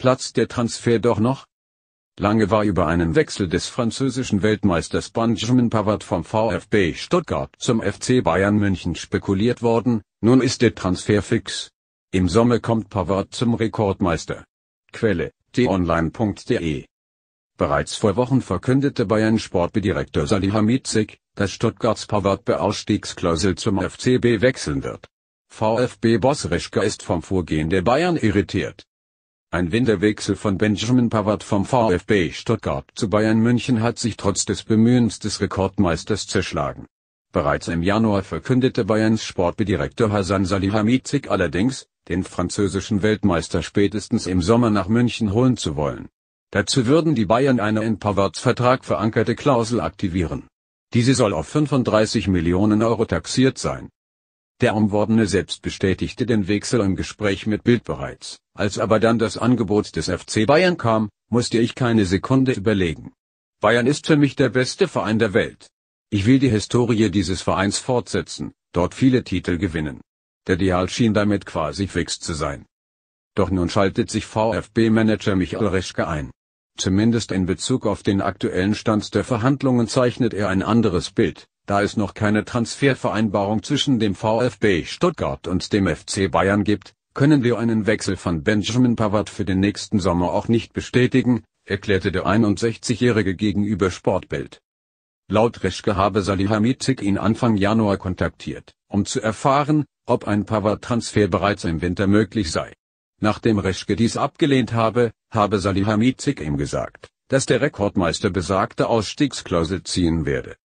platzt der Transfer doch noch? Lange war über einen Wechsel des französischen Weltmeisters Benjamin Pavard vom VfB Stuttgart zum FC Bayern München spekuliert worden, nun ist der Transfer fix. Im Sommer kommt Pavard zum Rekordmeister. Quelle: t-online.de Bereits vor Wochen verkündete Bayern Sportbedirektor Salihamidzic, dass Stuttgarts Pavard bei Ausstiegsklausel zum FCB wechseln wird. VfB-Boss Reschke ist vom Vorgehen der Bayern irritiert. Ein Winterwechsel von Benjamin Pavard vom VfB Stuttgart zu Bayern München hat sich trotz des Bemühens des Rekordmeisters zerschlagen. Bereits im Januar verkündete Bayerns Sportbedirektor Hasan Salihamidzic allerdings, den französischen Weltmeister spätestens im Sommer nach München holen zu wollen. Dazu würden die Bayern eine in Pavards Vertrag verankerte Klausel aktivieren. Diese soll auf 35 Millionen Euro taxiert sein der Umworbene selbst bestätigte den Wechsel im Gespräch mit Bild bereits, als aber dann das Angebot des FC Bayern kam, musste ich keine Sekunde überlegen. Bayern ist für mich der beste Verein der Welt. Ich will die Historie dieses Vereins fortsetzen, dort viele Titel gewinnen. Der Dial schien damit quasi fix zu sein. Doch nun schaltet sich VfB-Manager Michael Reschke ein. Zumindest in Bezug auf den aktuellen Stand der Verhandlungen zeichnet er ein anderes Bild, da es noch keine Transfervereinbarung zwischen dem VfB Stuttgart und dem FC Bayern gibt, können wir einen Wechsel von Benjamin Pavard für den nächsten Sommer auch nicht bestätigen, erklärte der 61-Jährige gegenüber Sportbild. Laut Reschke habe Salihamidzic ihn Anfang Januar kontaktiert, um zu erfahren, ob ein Pavard-Transfer bereits im Winter möglich sei. Nachdem Reschke dies abgelehnt habe, habe Salihamidzic ihm gesagt, dass der Rekordmeister besagte Ausstiegsklausel ziehen werde.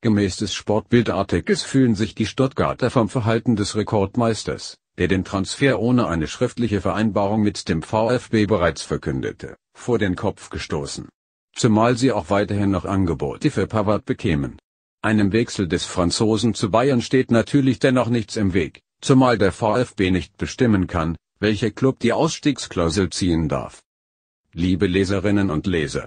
Gemäß des Sportbildartikels fühlen sich die Stuttgarter vom Verhalten des Rekordmeisters, der den Transfer ohne eine schriftliche Vereinbarung mit dem VfB bereits verkündete, vor den Kopf gestoßen. Zumal sie auch weiterhin noch Angebote für Pavard bekämen. Einem Wechsel des Franzosen zu Bayern steht natürlich dennoch nichts im Weg, zumal der VfB nicht bestimmen kann, welcher Club die Ausstiegsklausel ziehen darf. Liebe Leserinnen und Leser,